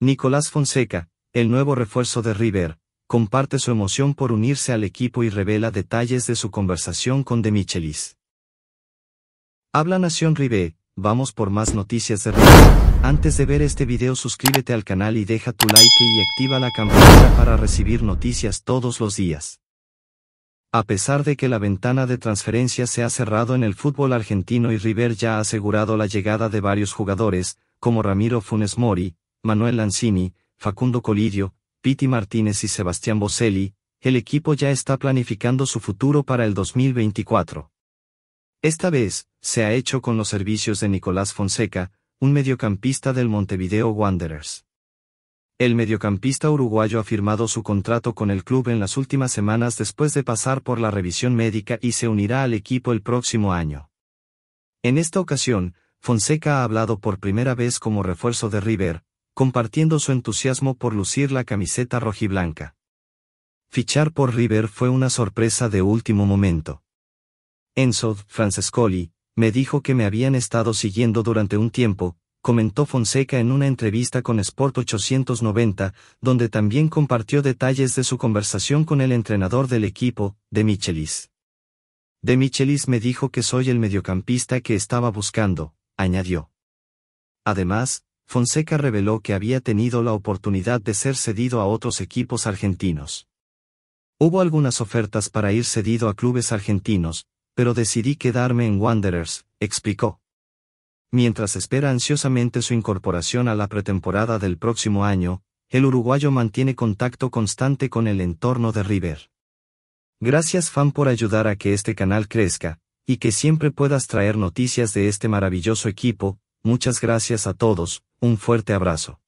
Nicolás Fonseca, el nuevo refuerzo de River, comparte su emoción por unirse al equipo y revela detalles de su conversación con De Michelis. Habla Nación River, vamos por más noticias de River. Antes de ver este video suscríbete al canal y deja tu like y activa la campanita para recibir noticias todos los días. A pesar de que la ventana de transferencia se ha cerrado en el fútbol argentino y River ya ha asegurado la llegada de varios jugadores, como Ramiro Funes Mori, Manuel Lanzini, Facundo Colidio, Piti Martínez y Sebastián Boselli, el equipo ya está planificando su futuro para el 2024. Esta vez, se ha hecho con los servicios de Nicolás Fonseca, un mediocampista del Montevideo Wanderers. El mediocampista uruguayo ha firmado su contrato con el club en las últimas semanas después de pasar por la revisión médica y se unirá al equipo el próximo año. En esta ocasión, Fonseca ha hablado por primera vez como refuerzo de River, compartiendo su entusiasmo por lucir la camiseta rojiblanca. Fichar por River fue una sorpresa de último momento. Enzo Francescoli me dijo que me habían estado siguiendo durante un tiempo, comentó Fonseca en una entrevista con Sport 890, donde también compartió detalles de su conversación con el entrenador del equipo, De Michelis. De Michelis me dijo que soy el mediocampista que estaba buscando, añadió. Además, Fonseca reveló que había tenido la oportunidad de ser cedido a otros equipos argentinos. Hubo algunas ofertas para ir cedido a clubes argentinos, pero decidí quedarme en Wanderers, explicó. Mientras espera ansiosamente su incorporación a la pretemporada del próximo año, el uruguayo mantiene contacto constante con el entorno de River. Gracias fan por ayudar a que este canal crezca, y que siempre puedas traer noticias de este maravilloso equipo, Muchas gracias a todos, un fuerte abrazo.